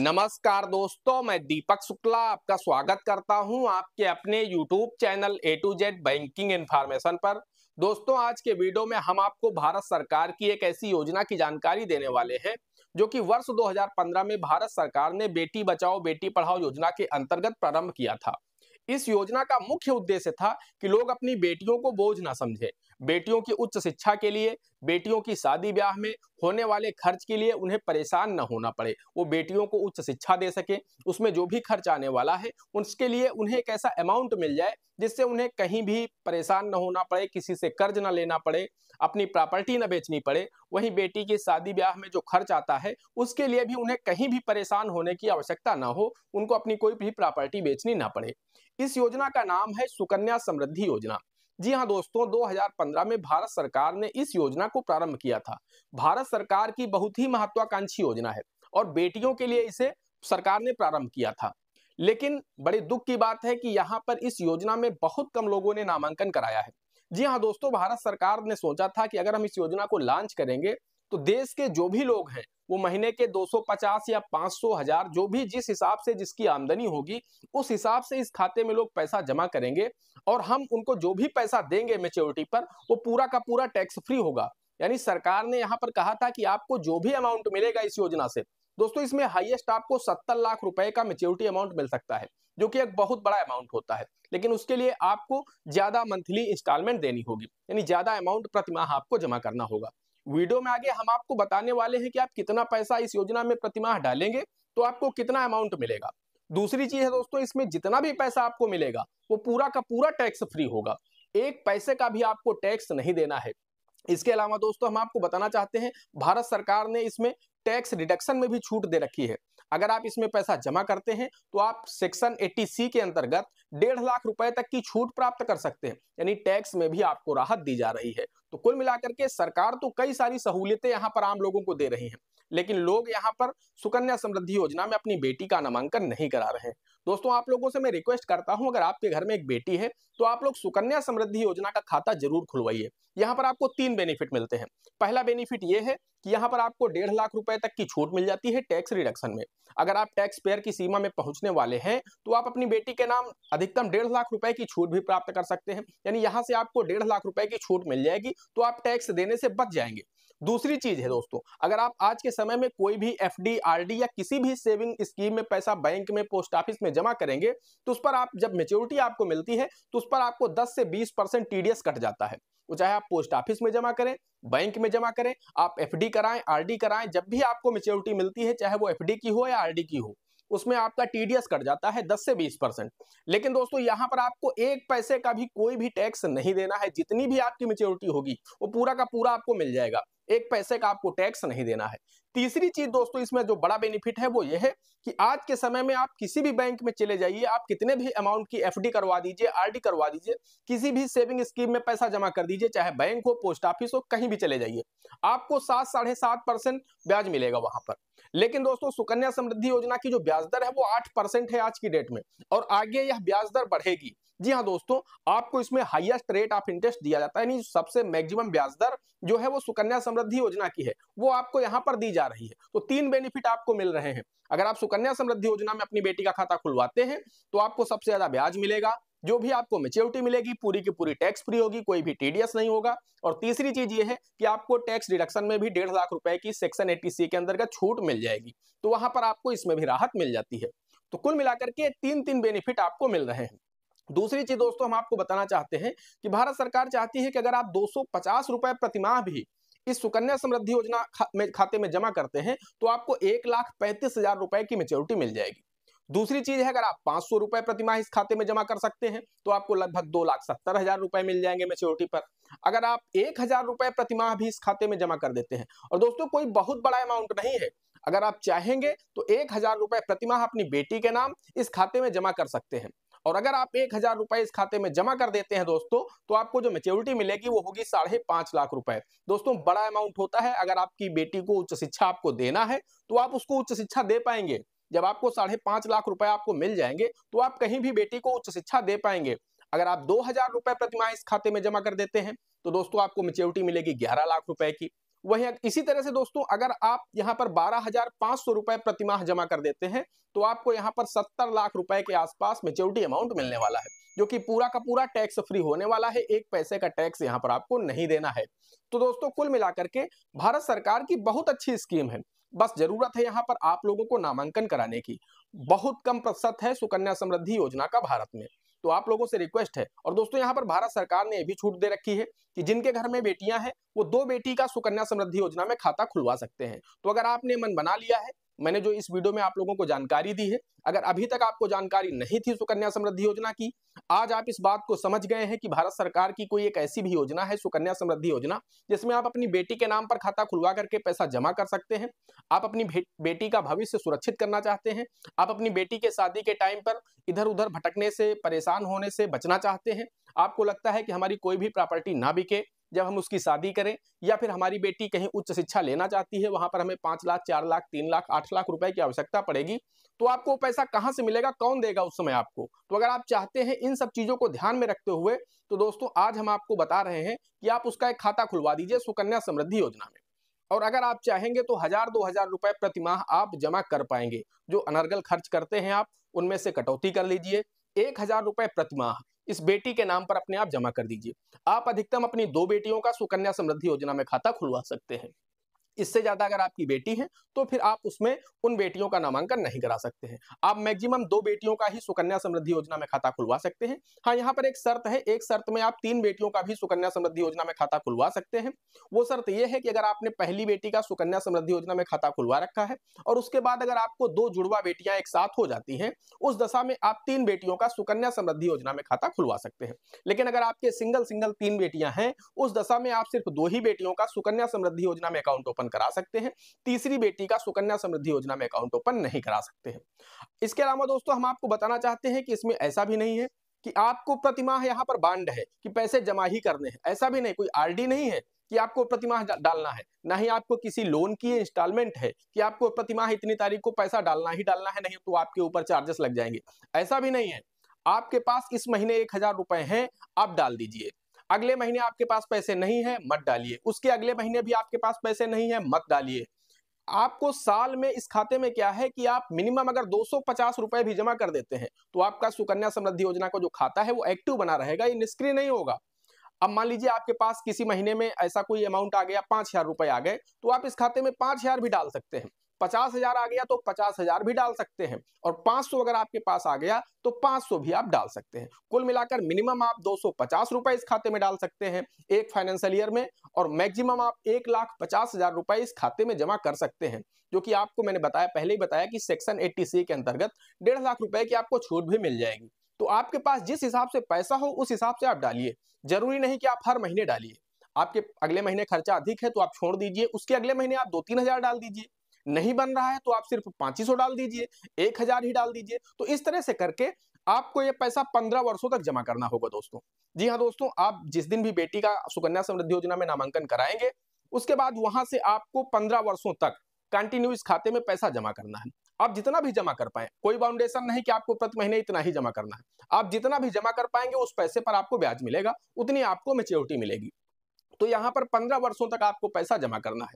नमस्कार दोस्तों मैं दीपक शुक्ला आपका स्वागत करता हूं आपके अपने YouTube channel A to Z banking information पर दोस्तों आज के वीडियो में हम आपको भारत सरकार की एक ऐसी योजना की जानकारी देने वाले हैं जो कि वर्ष 2015 में भारत सरकार ने बेटी बचाओ बेटी पढ़ाओ योजना के अंतर्गत प्रारंभ किया था इस योजना का मुख्य उद्देश्य था कि लोग अपनी बेटियों को बोझ ना समझे बेटियों की उच्च शिक्षा के लिए बेटियों की शादी ब्याह में होने वाले खर्च के लिए उन्हें परेशान न होना पड़े वो बेटियों को उच्च शिक्षा दे सके उसमें जो भी खर्च आने वाला है उसके लिए उन्हें एक ऐसा अमाउंट मिल जाए जिससे उन्हें कहीं भी परेशान न होना पड़े किसी से कर्ज न लेना पड़े अपनी प्रॉपर्टी न बेचनी पड़े वहीं बेटी की शादी ब्याह में जो खर्च आता है उसके लिए भी उन्हें कहीं भी परेशान होने की आवश्यकता ना हो उनको अपनी कोई भी प्रॉपर्टी बेचनी ना पड़े इस योजना का नाम है सुकन्या समृद्धि योजना जी हाँ दोस्तों 2015 में भारत सरकार ने इस योजना को प्रारंभ किया था भारत सरकार की बहुत ही महत्वाकांक्षी योजना है और बेटियों के लिए इसे सरकार ने प्रारंभ किया था लेकिन बड़े दुख की बात है कि यहाँ पर इस योजना में बहुत कम लोगों ने नामांकन कराया है जी हाँ दोस्तों भारत सरकार ने सोचा था कि अगर हम इस योजना को लॉन्च करेंगे तो देश के जो भी लोग हैं वो महीने के 250 या 500 हजार जो भी जिस हिसाब से जिसकी आमदनी होगी उस हिसाब से इस खाते में लोग पैसा जमा करेंगे और हम उनको जो भी पैसा देंगे मेच्योरिटी पर वो पूरा का पूरा टैक्स फ्री होगा यानी सरकार ने यहाँ पर कहा था कि आपको जो भी अमाउंट मिलेगा इस योजना से दोस्तों इसमें हाइएस्ट आपको सत्तर लाख रुपए का मेच्योरिटी अमाउंट मिल सकता है जो कि एक बहुत बड़ा अमाउंट होता है लेकिन उसके लिए आपको ज्यादा मंथली इंस्टॉलमेंट देनी होगी यानी ज्यादा अमाउंट प्रतिमाह आपको जमा करना होगा वीडियो में आगे हम आपको बताने वाले हैं कि आप कितना पैसा इस योजना में प्रतिमाह डालेंगे तो आपको कितना अमाउंट मिलेगा दूसरी चीज है दोस्तों इसमें जितना भी पैसा आपको मिलेगा वो पूरा का पूरा टैक्स फ्री होगा एक पैसे का भी आपको टैक्स नहीं देना है इसके अलावा दोस्तों हम आपको बताना चाहते हैं भारत सरकार ने इसमें टैक्स रिडक्शन में भी छूट दे रखी है अगर आप इसमें पैसा जमा करते हैं तो आप सेक्शन 80 सी के अंतर्गत डेढ़ लाख रुपए तक की छूट प्राप्त कर सकते हैं यानी टैक्स में भी आपको राहत दी जा रही है तो कुल मिलाकर के सरकार तो कई सारी सहूलियतें यहाँ पर आम लोगों को दे रही है लेकिन लोग यहाँ पर सुकन्या समृद्धि योजना में अपनी बेटी का नामांकन नहीं करा रहे दोस्तों आप लोगों से मैं रिक्वेस्ट करता हूं अगर आपके घर में एक बेटी है तो आप लोग सुकन्या समृद्धि योजना का खाता जरूर खुलवाइए यहाँ पर आपको तीन बेनिफिट मिलते हैं पहला बेनिफिट ये है कि यहाँ पर आपको डेढ़ लाख रुपए तक की छूट मिल जाती है टैक्स रिडक्शन में अगर आप टैक्स पेयर की सीमा में पहुंचने वाले हैं तो आप अपनी बेटी के नाम अधिकतम डेढ़ लाख रुपए की छूट भी प्राप्त कर सकते हैं यानी यहाँ से आपको डेढ़ लाख रुपए की छूट मिल जाएगी तो आप टैक्स देने से बच जाएंगे दूसरी चीज है दोस्तों अगर आप आज के समय में कोई भी एफ डी या किसी भी सेविंग स्कीम में पैसा बैंक में पोस्ट ऑफिस में जमा करेंगे तो उस पर आप जब मेच्योरिटी आपको मिलती है तो उस पर आपको 10 से 20 परसेंट टीडीएस कट जाता है वो चाहे आप पोस्ट ऑफिस में जमा करें बैंक में जमा करें आप एफ कराएं आर कराएं जब भी आपको मेच्योरिटी मिलती है चाहे वो एफ की हो या आर की हो उसमें आपका टीडीएस कट जाता है 10 से 20 परसेंट लेकिन दोस्तों यहाँ पर आपको एक पैसे का भी कोई भी टैक्स नहीं देना है जितनी भी आपकी मेच्योरिटी होगी वो पूरा का पूरा आपको मिल जाएगा एक पैसे का आपको टैक्स नहीं देना है तीसरी चीज दोस्तों इसमें जो बड़ा बेनिफिट है वो ये है कि आज के समय में आप किसी भी बैंक में चले जाइए आप कितने भी अमाउंट की एफडी करवा दीजिए आरडी करवा दीजिए किसी भी सेविंग स्कीम में पैसा जमा कर दीजिए चाहे बैंक हो पोस्ट ऑफिस हो कहीं भी चले जाइए आपको सात साढ़े सात परसेंट ब्याज मिलेगा वहां पर लेकिन दोस्तों सुकन्या समृद्धि योजना की जो ब्याज दर है वो आठ परसेंट है आज की डेट में और आगे यह ब्याज दर बढ़ेगी जी हाँ दोस्तों आपको इसमें हाईएस्ट रेट ऑफ इंटरेस्ट दिया जाता है यानी सबसे मैक्सिमम ब्याज दर जो है वो सुकन्या समृद्धि योजना की है वो आपको यहाँ पर दी जा रही है तो तीन बेनिफिट आपको मिल रहे हैं अगर आप सुकन्या समृद्धि योजना में अपनी बेटी का खाता खुलवाते हैं तो आपको सबसे ज्यादा ब्याज मिलेगा जो भी आपको मेच्योरिटी मिलेगी पूरी की पूरी टैक्स फ्री होगी कोई भी टीडीएस नहीं होगा और तीसरी चीज ये है कि आपको टैक्स डिडक्शन में भी डेढ़ लाख रुपए की सेक्शन एटी सी के अंतर्गत छूट मिल जाएगी तो वहां पर आपको इसमें भी राहत मिल जाती है तो कुल मिलाकर के तीन तीन बेनिफिट आपको मिल रहे हैं दूसरी चीज दोस्तों हम आपको बताना चाहते हैं कि भारत सरकार चाहती है कि अगर आप दो सौ प्रति भी इस सुकन्या समृद्धि योजना खा, में खाते में जमा करते हैं तो आपको एक लाख पैंतीस हजार रुपए की मेच्योरिटी मिल जाएगी दूसरी चीज है अगर आप पांच सौ रुपए प्रतिमाह इस खाते में जमा कर सकते हैं तो आपको लगभग दो लाख सत्तर हजार रुपए मिल जाएंगे मेच्योरिटी पर अगर आप एक हजार रुपए प्रतिमाह भी इस खाते में जमा कर देते हैं और दोस्तों कोई बहुत बड़ा अमाउंट नहीं है अगर आप चाहेंगे तो एक हजार रुपए प्रतिमाह अपनी बेटी के नाम इस खाते में जमा कर सकते हैं और अगर आप एक हजार रुपए इस खाते में जमा कर देते हैं दोस्तों तो आपको जो मेच्योरिटी मिलेगी वो होगी साढ़े पांच लाख रुपए दोस्तों बड़ा अमाउंट होता है अगर आपकी बेटी को उच्च शिक्षा आपको देना है तो आप उसको उच्च शिक्षा दे पाएंगे जब आपको साढ़े पांच लाख रुपए आपको मिल जाएंगे तो आप कहीं भी बेटी को उच्च शिक्षा दे पाएंगे अगर आप दो हजार रुपए प्रतिमा इस खाते में जमा कर देते हैं तो दोस्तों आपको मेच्योरिटी मिलेगी ग्यारह लाख रुपए की वही इसी तरह से दोस्तों अगर आप यहाँ पर बारह हजार पांच सौ रुपए प्रतिमाह जमा कर देते हैं तो आपको यहाँ पर सत्तर लाख रुपए के आसपास मेच्योरिटी अमाउंट मिलने वाला है जो कि पूरा का पूरा टैक्स फ्री होने वाला है एक पैसे का टैक्स यहाँ पर आपको नहीं देना है तो दोस्तों कुल मिलाकर के भारत सरकार की बहुत अच्छी स्कीम है बस जरूरत है यहाँ पर आप लोगों को नामांकन कराने की बहुत कम प्रतिशत है सुकन्या समृद्धि योजना का भारत में तो आप लोगों से रिक्वेस्ट है और दोस्तों यहाँ पर भारत सरकार ने यह भी छूट दे रखी है कि जिनके घर में बेटियां हैं वो दो बेटी का सुकन्या समृद्धि योजना में खाता खुलवा सकते हैं तो अगर आपने मन बना लिया है मैंने जो इस वीडियो में आप लोगों को जानकारी दी है अगर अभी तक आपको जानकारी नहीं थी सुकन्या समृद्धि योजना की आज आप इस बात को समझ गए हैं कि भारत सरकार की कोई एक ऐसी भी योजना है सुकन्या समृद्धि योजना जिसमें आप अपनी बेटी के नाम पर खाता खुलवा करके पैसा जमा कर सकते हैं आप अपनी बेटी का भविष्य सुरक्षित करना चाहते हैं आप अपनी बेटी के शादी के टाइम पर इधर उधर भटकने से परेशान होने से बचना चाहते हैं आपको लगता है कि हमारी कोई भी प्रॉपर्टी ना बिके जब हम उसकी शादी करें या फिर हमारी बेटी कहीं उच्च शिक्षा लेना चाहती है वहां पर हमें पांच लाख चार लाख तीन लाख आठ लाख रुपए की आवश्यकता पड़ेगी तो आपको पैसा कहाँ से मिलेगा कौन देगा उस समय आपको तो अगर आप चाहते हैं इन सब चीजों को ध्यान में रखते हुए तो दोस्तों आज हम आपको बता रहे हैं कि आप उसका एक खाता खुलवा दीजिए सुकन्या समृद्धि योजना में और अगर आप चाहेंगे तो हजार दो हजार रुपए प्रतिमाह आप जमा कर पाएंगे जो अनर्गल खर्च करते हैं आप उनमें से कटौती कर लीजिए एक हजार रुपए प्रतिमाह इस बेटी के नाम पर अपने आप जमा कर दीजिए आप अधिकतम अपनी दो बेटियों का सुकन्या समृद्धि योजना में खाता खुलवा सकते हैं इससे ज्यादा अगर आपकी बेटी है तो फिर आप उसमें उन बेटियों का नामांकन नहीं करा सकते हैं आप मैक्सिमम दो बेटियों का ही सुकन्या समृद्धि योजना में खाता खुलवा सकते हैं हाँ यहाँ पर एक शर्त है एक शर्त में आप तीन बेटियों का भी सुकन्या समृद्धि योजना में खाता खुलवा सकते हैं वो शर्त यह है कि अगर आपने पहली बेटी का सुकन्या समृद्धि योजना में खाता खुलवा रखा है और उसके बाद अगर आपको दो जुड़वा बेटियां एक साथ हो जाती है उस दशा में आप तीन बेटियों का सुकन्या समृद्धि योजना में खाता खुलवा सकते हैं लेकिन अगर आपके सिंगल सिंगल तीन बेटियां हैं उस दशा में आप सिर्फ दो ही बेटियों का सुकन्या समृद्धि योजना में अकाउंट ओपन ओपन करा सकते हैं तीसरी बेटी का सुकन्या समृद्धि योजना में अकाउंट ओपन नहीं करा सकते हैं इसके अलावा दोस्तों हम आपको बताना चाहते हैं कि इसमें ऐसा भी नहीं है कि आपको प्रतिमाह यहाँ पर बांड है कि पैसे जमा ही करने हैं ऐसा भी नहीं कोई आरडी नहीं है कि आपको प्रतिमाह डालना है ना ही आपको किसी लोन की इंस्टॉलमेंट है कि आपको प्रतिमाह इतनी तारीख को पैसा डालना ही डालना है नहीं तो आपके ऊपर चार्जेस लग जाएंगे ऐसा भी नहीं है आपके पास इस महीने एक हजार रुपए हैं आप डाल दीजिए अगले महीने आपके पास पैसे नहीं है मत डालिए उसके अगले महीने भी आपके पास पैसे नहीं है मत डालिए आपको साल में इस खाते में क्या है कि आप मिनिमम अगर दो रुपए भी जमा कर देते हैं तो आपका सुकन्या समृद्धि योजना का जो खाता है वो एक्टिव बना रहेगा ये निष्क्रिय नहीं होगा अब मान लीजिए आपके पास किसी महीने में ऐसा कोई अमाउंट आ गया पांच हजार रुपए आ गए तो आप इस खाते में पांच हजार भी डाल सकते हैं पचास हजार आ गया तो पचास हजार भी डाल सकते हैं और पांच सौ अगर आपके पास आ गया तो पांच सौ भी आप डाल सकते हैं कुल मिलाकर मिनिमम आप दो सौ पचास रुपए इस खाते में डाल सकते हैं एक फाइनेंशियल ईयर में और मैक्सिमम आप एक लाख पचास हजार रुपए इस खाते में जमा कर सकते हैं जो कि आपको मैंने बताया पहले ही बताया कि सेक्शन एट्टी सी के अंतर्गत डेढ़ लाख रुपए की आपको छूट भी मिल जाएगी तो आपके पास जिस हिसाब से पैसा हो उस हिसाब से आप डालिए जरूरी नहीं कि आप हर महीने डालिए आपके अगले महीने खर्चा अधिक है तो आप छोड़ दीजिए उसके अगले महीने आप दो तीन हजार डाल दीजिए नहीं बन रहा है तो आप सिर्फ पांच ही सौ डाल दीजिए एक हजार ही डाल दीजिए तो इस तरह से करके आपको ये पैसा पंद्रह वर्षों तक जमा करना होगा दोस्तों जी हाँ दोस्तों आप जिस दिन भी बेटी का सुकन्या समृद्धि योजना में नामांकन कराएंगे उसके बाद वहां से आपको पंद्रह वर्षों तक कंटिन्यू इस खाते में पैसा जमा करना है आप जितना भी जमा कर पाए कोई बाउंडेशन नहीं कि आपको प्रति महीने इतना ही जमा करना है आप जितना भी जमा कर पाएंगे उस पैसे पर आपको ब्याज मिलेगा उतनी आपको मेच्योरिटी मिलेगी तो यहाँ पर पंद्रह वर्षों तक आपको पैसा जमा करना है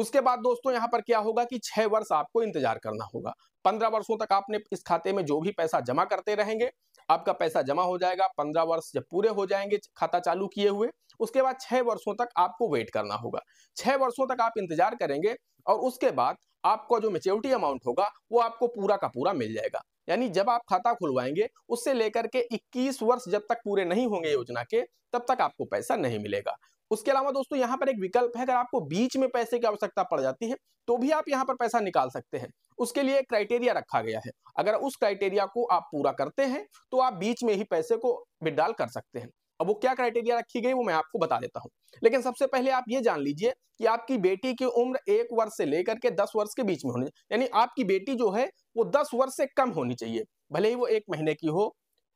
उसके बाद दोस्तों यहाँ पर क्या होगा कि छह वर्ष आपको इंतजार करना होगा पंद्रह वर्षों तक आपने इस खाते में जो भी पैसा जमा करते रहेंगे आपका पैसा जमा हो जाएगा पंद्रह वर्ष जब पूरे हो जाएंगे खाता चालू किए हुए उसके बाद छह वर्षों तक आपको वेट करना होगा छह वर्षों तक आप इंतजार करेंगे और उसके बाद आपका जो मेच्योरिटी अमाउंट होगा वो आपको पूरा का पूरा मिल जाएगा यानी जब आप खाता खुलवाएंगे उससे लेकर के 21 वर्ष जब तक पूरे नहीं होंगे योजना के तब तक आपको पैसा नहीं मिलेगा उसके अलावा दोस्तों यहाँ पर एक विकल्प है अगर आपको बीच में पैसे की आवश्यकता पड़ जाती है तो भी आप यहाँ पर पैसा निकाल सकते हैं उसके लिए क्राइटेरिया रखा गया है अगर उस क्राइटेरिया को आप पूरा करते हैं तो आप बीच में ही पैसे को विड्रॉल कर सकते हैं अब वो क्या क्राइटेरिया रखी गई वो मैं आपको बता देता हूँ लेकिन सबसे पहले आप ये जान लीजिए कि आपकी बेटी की उम्र एक वर्ष से लेकर के दस वर्ष के बीच में होनी यानी आपकी बेटी जो है वो दस वर्ष से कम होनी चाहिए भले ही वो एक महीने की हो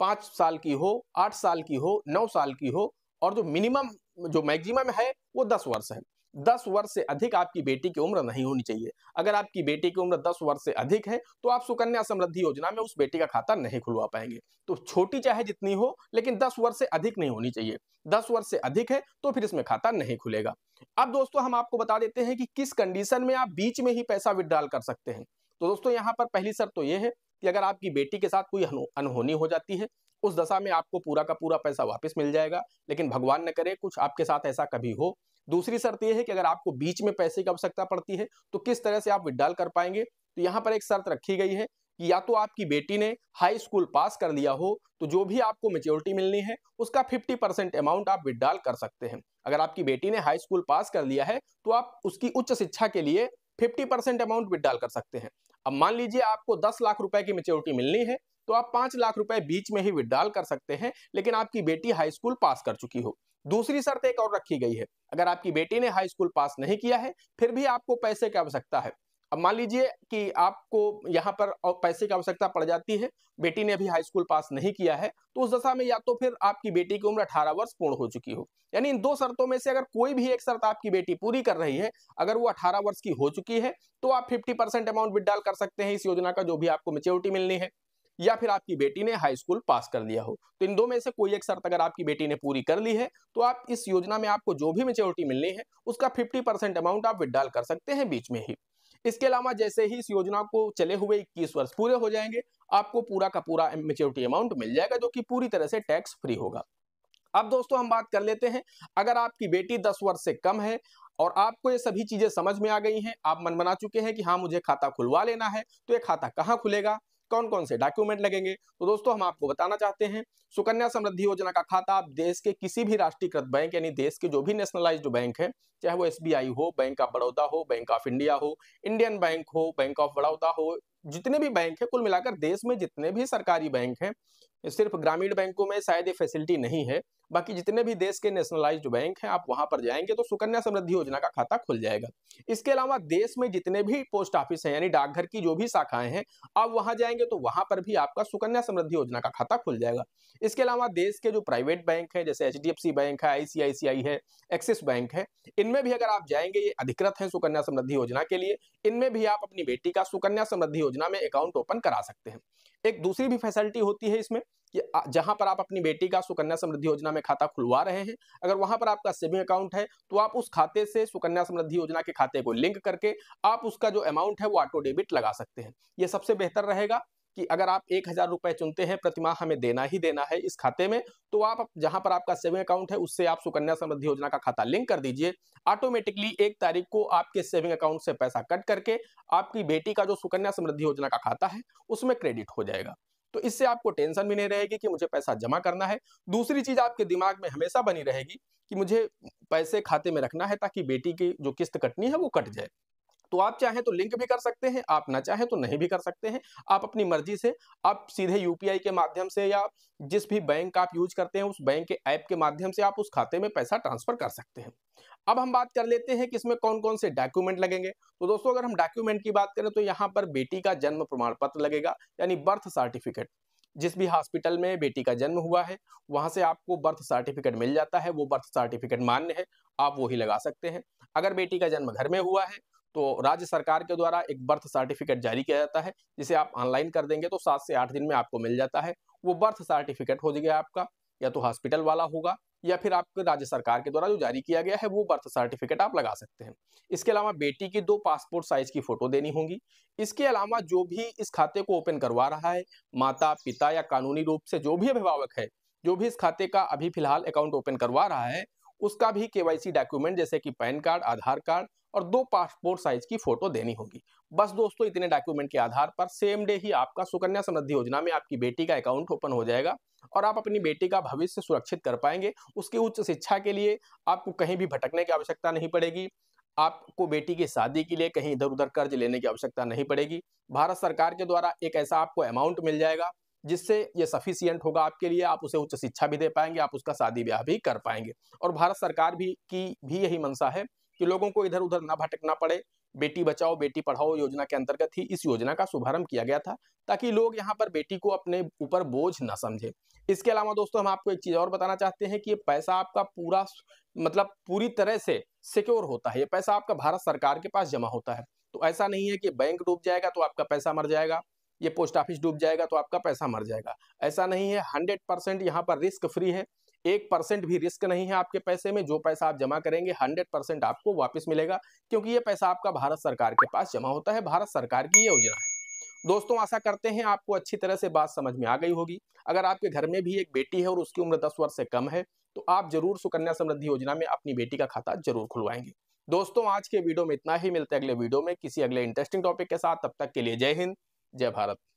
पांच साल की हो आठ साल की हो नौ साल की हो और जो मिनिमम जो मैक्सिमम है वो दस वर्ष है दस वर्ष से अधिक आपकी बेटी की उम्र नहीं होनी चाहिए अगर आपकी बेटी की उम्र दस वर्ष से अधिक है तो आप सुकन्या समृद्धि योजना में उस बेटी का खाता नहीं खुलवा पाएंगे तो छोटी चाहे जितनी हो लेकिन दस वर्ष से अधिक नहीं होनी चाहिए दस वर्ष से अधिक है तो फिर इसमें खाता नहीं खुलेगा अब दोस्तों हम आपको बता देते हैं कि किस कंडीशन में आप बीच में ही पैसा विड्रॉल कर सकते हैं तो दोस्तों यहाँ पर पहली शर्त तो ये है कि अगर आपकी बेटी के साथ कोई अनहोनी हो जाती है उस दशा में आपको पूरा का पूरा पैसा वापस मिल जाएगा लेकिन भगवान न करे कुछ आपके साथ ऐसा कभी हो दूसरी शर्त यह है कि अगर आपको बीच में पैसे की आवश्यकता पड़ती है तो किस तरह से आप विड्रॉल कर पाएंगे तो यहाँ पर एक शर्त रखी गई है कि या तो आपकी बेटी ने हाई स्कूल पास कर लिया हो तो जो भी आपको मेच्योरिटी मिलनी है उसका 50 परसेंट अमाउंट आप विड्रॉल कर सकते हैं अगर आपकी बेटी ने हाई स्कूल पास कर लिया है तो आप उसकी उच्च शिक्षा के लिए 50 परसेंट अमाउंट विड्रॉल कर सकते हैं अब मान लीजिए आपको 10 लाख रुपए की मेच्योरिटी मिलनी है तो आप पांच लाख रुपए बीच में ही विड्रॉल कर सकते हैं लेकिन आपकी बेटी हाई स्कूल पास कर चुकी हो दूसरी शर्त एक और रखी गई है अगर आपकी बेटी ने हाई स्कूल पास नहीं किया है फिर भी आपको पैसे की आवश्यकता है अब मान लीजिए कि आपको यहाँ पर पैसे की आवश्यकता पड़ जाती है बेटी ने अभी हाई स्कूल पास नहीं किया है तो उस दशा में या तो फिर आपकी बेटी की उम्र अठारह वर्ष पूर्ण हो चुकी हो यानी इन दो शर्तों में से अगर कोई भी एक शर्त आपकी बेटी पूरी कर रही है अगर वो अठारह वर्ष की हो चुकी है तो आप फिफ्टी अमाउंट विड्रॉल कर सकते हैं इस योजना का जो भी आपको मेच्योरिटी मिलनी है या फिर आपकी बेटी ने हाई स्कूल पास कर लिया हो तो इन दो में से कोई एक शर्त अगर आपकी बेटी ने पूरी कर ली है तो आप इस योजना में आपको जो भी मेच्योरिटी मिलनी है उसका फिफ्टी परसेंट अमाउंट आप विड्रॉल कर सकते हैं बीच में ही इसके अलावा जैसे ही इस योजना को चले हुए इक्कीस वर्ष पूरे हो जाएंगे आपको पूरा का पूरा मेच्योरिटी अमाउंट मिल जाएगा जो कि पूरी तरह से टैक्स फ्री होगा अब दोस्तों हम बात कर लेते हैं अगर आपकी बेटी दस वर्ष से कम है और आपको ये सभी चीजें समझ में आ गई हैं आप मन बना चुके हैं कि हाँ मुझे खाता खुलवा लेना है तो ये खाता कहाँ खुलेगा कौन कौन से डॉक्यूमेंट लगेंगे तो दोस्तों हम आपको बताना चाहते हैं सुकन्या समृद्धि योजना का खाता आप देश के किसी भी राष्ट्रीयकृत बैंक यानी देश के जो भी नेशनलाइज्ड बैंक है चाहे वो एस हो बैंक ऑफ बड़ौदा हो बैंक ऑफ इंडिया हो इंडियन बैंक हो बैंक ऑफ बड़ौदा हो जितने भी बैंक है कुल मिलाकर देश में जितने भी सरकारी बैंक है सिर्फ ग्रामीण बैंकों में शायद ये फैसिलिटी नहीं है बाकी जितने भी देश के नेशनलाइज्ड बैंक हैं आप वहां पर जाएंगे तो सुकन्या समृद्धि योजना का खाता खुल जाएगा इसके अलावा देश में जितने भी पोस्ट ऑफिस हैं यानी डाकघर की जो भी शाखाएं हैं आप वहां जाएंगे तो वहां पर भी आपका सुकन्या समृद्धि योजना का खाता खुल जाएगा इसके अलावा देश के जो प्राइवेट बैंक है जैसे एच बैंक है आईसीआईसीआई है एक्सिस बैंक है इनमें भी अगर आप जाएंगे ये अधिकृत है सुकन्या समृद्धि योजना के लिए इनमें भी आप अपनी बेटी का सुकन्या समृद्धि योजना में अकाउंट ओपन करा सकते हैं एक दूसरी भी फैसिलिटी होती है इसमें कि जहां पर आप अपनी बेटी का सुकन्या समृद्धि योजना में खाता खुलवा रहे हैं अगर वहां पर आपका सेविंग अकाउंट है तो आप उस खाते से सुकन्या समृद्धि योजना के खाते को लिंक करके आप उसका जो अमाउंट है वो ऑटो डेबिट लगा सकते हैं ये सबसे बेहतर रहेगा कि अगर आप एक हजार रुपए चुनते हैं प्रतिमाह हमें देना ही देना है इस खाते में तो आप जहां पर आपका सेविंग अकाउंट है उससे आप सुकन्या समृद्धि योजना का खाता लिंक कर दीजिए ऑटोमेटिकली एक तारीख को आपके सेविंग अकाउंट से पैसा कट करके आपकी बेटी का जो सुकन्या समृद्धि योजना का खाता है उसमें क्रेडिट हो जाएगा तो इससे आपको टेंशन भी नहीं रहेगी कि मुझे पैसा जमा करना है दूसरी चीज आपके दिमाग में हमेशा बनी रहेगी कि मुझे पैसे खाते में रखना है ताकि बेटी की जो किस्त कटनी है वो कट जाए तो आप चाहें तो लिंक भी कर सकते हैं आप ना चाहें तो नहीं भी कर सकते हैं आप अपनी मर्जी से आप सीधे यूपीआई के माध्यम से या जिस भी बैंक आप यूज करते हैं उस बैंक के ऐप के माध्यम से आप उस खाते में पैसा ट्रांसफर कर सकते हैं अब हम बात कर लेते हैं कि इसमें कौन कौन से डॉक्यूमेंट लगेंगे तो दोस्तों अगर हम डॉक्यूमेंट की बात करें तो यहाँ पर बेटी का जन्म प्रमाण पत्र लगेगा यानी बर्थ सर्टिफिकेट जिस भी हॉस्पिटल में बेटी का जन्म हुआ है वहां से आपको बर्थ सर्टिफिकेट मिल जाता है वो बर्थ सर्टिफिकेट मान्य है आप वही लगा सकते हैं अगर बेटी का जन्म घर में हुआ है तो राज्य सरकार के द्वारा एक बर्थ सर्टिफिकेट जारी किया जाता है जिसे आप ऑनलाइन कर देंगे तो सात से आठ दिन में आपको मिल जाता है वो बर्थ सर्टिफिकेट हो जाएगा आपका या तो हॉस्पिटल वाला होगा या फिर आपके राज्य सरकार के द्वारा जो जारी किया गया है वो बर्थ सर्टिफिकेट आप लगा सकते हैं इसके अलावा बेटी की दो पासपोर्ट साइज की फोटो देनी होगी इसके अलावा जो भी इस खाते को ओपन करवा रहा है माता पिता या कानूनी रूप से जो भी अभिभावक है जो भी इस खाते का अभी फिलहाल अकाउंट ओपन करवा रहा है उसका भी के डॉक्यूमेंट जैसे कि पैन कार्ड आधार कार्ड और दो पासपोर्ट साइज की फोटो देनी होगी बस दोस्तों इतने डॉक्यूमेंट के आधार पर सेम डे ही आपका सुकन्या समृद्धि योजना में आपकी बेटी का अकाउंट ओपन हो जाएगा और आप अपनी बेटी का भविष्य सुरक्षित कर पाएंगे उसकी उच्च शिक्षा के लिए आपको कहीं भी भटकने की आवश्यकता नहीं पड़ेगी आपको बेटी की शादी के लिए कहीं इधर उधर कर्ज लेने की आवश्यकता नहीं पड़ेगी भारत सरकार के द्वारा एक ऐसा आपको अमाउंट मिल जाएगा जिससे ये सफिशियंट होगा आपके लिए आप उसे उच्च शिक्षा भी दे पाएंगे आप उसका शादी ब्याह भी कर पाएंगे और भारत सरकार भी की भी यही मंशा है कि लोगों को इधर उधर ना भटकना पड़े बेटी बचाओ बेटी पढ़ाओ योजना के अंतर्गत ही इस योजना का शुभारंभ किया गया था ताकि लोग यहाँ पर बेटी को अपने ऊपर बोझ न समझे इसके अलावा दोस्तों हम आपको एक चीज और बताना चाहते हैं कि ये पैसा आपका पूरा मतलब पूरी तरह से सिक्योर होता है ये पैसा आपका भारत सरकार के पास जमा होता है तो ऐसा नहीं है कि बैंक डूब जाएगा तो आपका पैसा मर जाएगा ये पोस्ट ऑफिस डूब जाएगा तो आपका पैसा मर जाएगा ऐसा नहीं है हंड्रेड परसेंट यहाँ पर रिस्क फ्री है एक परसेंट भी रिस्क नहीं है आपके पैसे में जो पैसा आप जमा करेंगे हंड्रेड परसेंट आपको वापस मिलेगा क्योंकि ये पैसा आपका भारत सरकार के पास जमा होता है भारत सरकार की योजना है दोस्तों आशा करते हैं आपको अच्छी तरह से बात समझ में आ गई होगी अगर आपके घर में भी एक बेटी है और उसकी उम्र दस वर्ष से कम है तो आप जरूर सुकन्या समृद्धि योजना में अपनी बेटी का खाता जरूर खुलवाएंगे दोस्तों आज के वीडियो में इतना ही मिलते हैं अगले वीडियो में किसी अगले इंटरेस्टिंग टॉपिक के साथ तब तक के लिए जय हिंद जय भारत